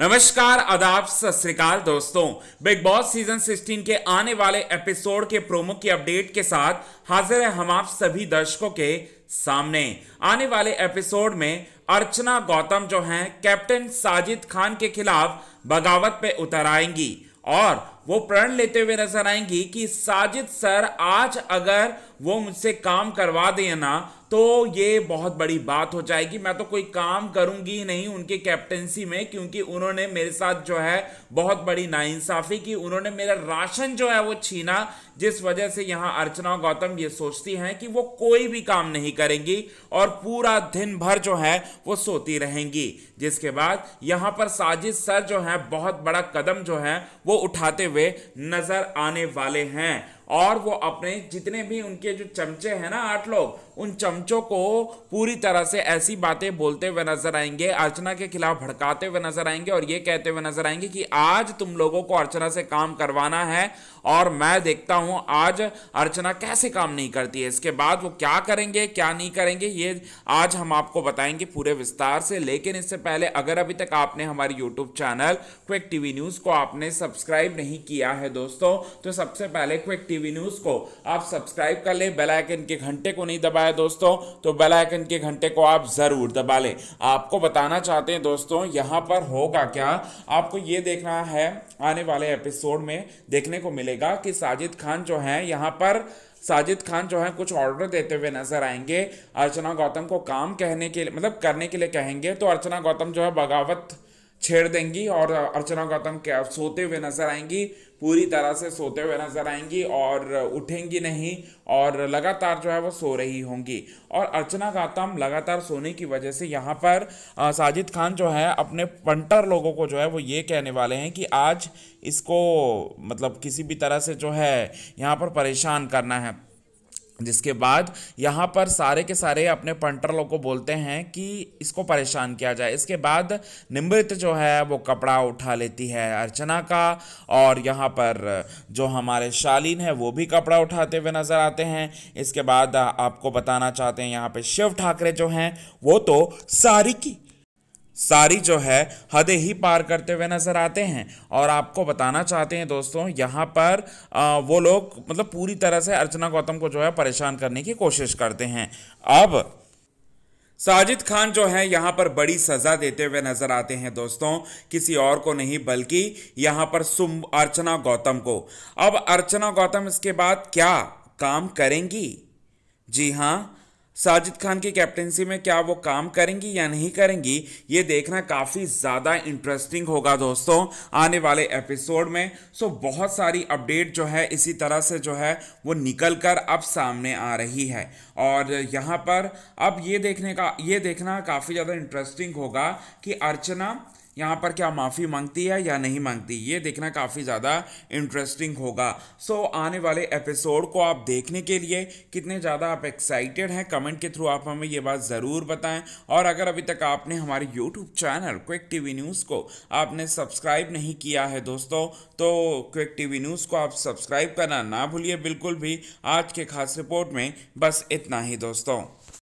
नमस्कार आदाब सत दोस्तों बिग बॉस सीजन 16 के आने वाले एपिसोड के प्रोमो की अपडेट के साथ हाजिर है हम आप सभी दर्शकों के सामने आने वाले एपिसोड में अर्चना गौतम जो हैं कैप्टन साजिद खान के खिलाफ बगावत पे उतर आएंगी और वो प्रण लेते हुए नजर आएंगी कि साजिद सर आज अगर वो मुझसे काम करवा देना तो ये बहुत बड़ी बात हो जाएगी मैं तो कोई काम करूंगी नहीं उनके कैप्टेंसी में क्योंकि उन्होंने मेरे साथ जो है बहुत बड़ी नाइंसाफ़ी की उन्होंने मेरा राशन जो है वो छीना जिस वजह से यहाँ अर्चना गौतम ये सोचती हैं कि वो कोई भी काम नहीं करेंगी और पूरा दिन भर जो है वो सोती रहेंगी जिसके बाद यहाँ पर साजिद सर जो है बहुत बड़ा कदम जो है वो उठाते हुए नजर आने वाले हैं और वो अपने जितने भी उनके जो चमचे हैं ना आठ लोग उन चमचों को पूरी तरह से ऐसी बातें बोलते हुए नजर आएंगे अर्चना के खिलाफ भड़काते हुए नजर आएंगे और ये कहते हुए नजर आएंगे कि आज तुम लोगों को अर्चना से काम करवाना है और मैं देखता हूं आज अर्चना कैसे काम नहीं करती है इसके बाद वो क्या करेंगे क्या नहीं करेंगे ये आज हम आपको बताएंगे पूरे विस्तार से लेकिन इससे पहले अगर अभी तक आपने हमारे YouTube channel Quick TV News को आपने सब्सक्राइब नहीं किया है दोस्तों तो सबसे पहले क्विक टीवी न्यूज़ को आप सब्सक्राइब कर लें बेलाइकन के घंटे को नहीं दबाया दोस्तों तो बेलाइकन के घंटे को आप ज़रूर दबा लें आपको बताना चाहते हैं दोस्तों यहाँ पर होगा क्या आपको ये देखना है आने वाले एपिसोड में देखने को मिलेगा कि साजिद खान जो है यहाँ पर साजिद खान जो है कुछ ऑर्डर देते हुए नजर आएंगे अर्चना गौतम को काम कहने के लिए मतलब करने के लिए कहेंगे तो अर्चना गौतम जो है बगावत छेड़ देंगी और अर्चना गौतम के सोते हुए नजर आएंगी पूरी तरह से सोते हुए नजर आएंगी और उठेंगी नहीं और लगातार जो है वो सो रही होंगी और अर्चना गौतम लगातार सोने की वजह से यहाँ पर साजिद खान जो है अपने पंटर लोगों को जो है वो ये कहने वाले हैं कि आज इसको मतलब किसी भी तरह से जो है यहाँ पर परेशान करना है जिसके बाद यहाँ पर सारे के सारे अपने पंटर लोग को बोलते हैं कि इसको परेशान किया जाए इसके बाद निमृत जो है वो कपड़ा उठा लेती है अर्चना का और यहाँ पर जो हमारे शालीन है वो भी कपड़ा उठाते हुए नज़र आते हैं इसके बाद आपको बताना चाहते हैं यहाँ पे शिव ठाकरे जो हैं वो तो सारी की सारी जो है हदें ही पार करते हुए नज़र आते हैं और आपको बताना चाहते हैं दोस्तों यहाँ पर आ, वो लोग मतलब पूरी तरह से अर्चना गौतम को जो है परेशान करने की कोशिश करते हैं अब साजिद खान जो है यहाँ पर बड़ी सज़ा देते हुए नज़र आते हैं दोस्तों किसी और को नहीं बल्कि यहाँ पर सुम अर्चना गौतम को अब अर्चना गौतम इसके बाद क्या काम करेंगी जी हाँ साजिद खान की कैप्टनसी में क्या वो काम करेंगी या नहीं करेंगी ये देखना काफ़ी ज़्यादा इंटरेस्टिंग होगा दोस्तों आने वाले एपिसोड में सो बहुत सारी अपडेट जो है इसी तरह से जो है वो निकल कर अब सामने आ रही है और यहाँ पर अब ये देखने का ये देखना काफ़ी ज़्यादा इंटरेस्टिंग होगा कि अर्चना यहाँ पर क्या माफ़ी मांगती है या नहीं मांगती ये देखना काफ़ी ज़्यादा इंटरेस्टिंग होगा सो so, आने वाले एपिसोड को आप देखने के लिए कितने ज़्यादा आप एक्साइटेड हैं कमेंट के थ्रू आप हमें ये बात ज़रूर बताएं और अगर अभी तक आपने हमारे YouTube channel Quick TV News को आपने सब्सक्राइब नहीं किया है दोस्तों तो क्विक वी न्यूज़ को आप सब्सक्राइब करना ना भूलिए बिल्कुल भी आज के खास रिपोर्ट में बस इतना ही दोस्तों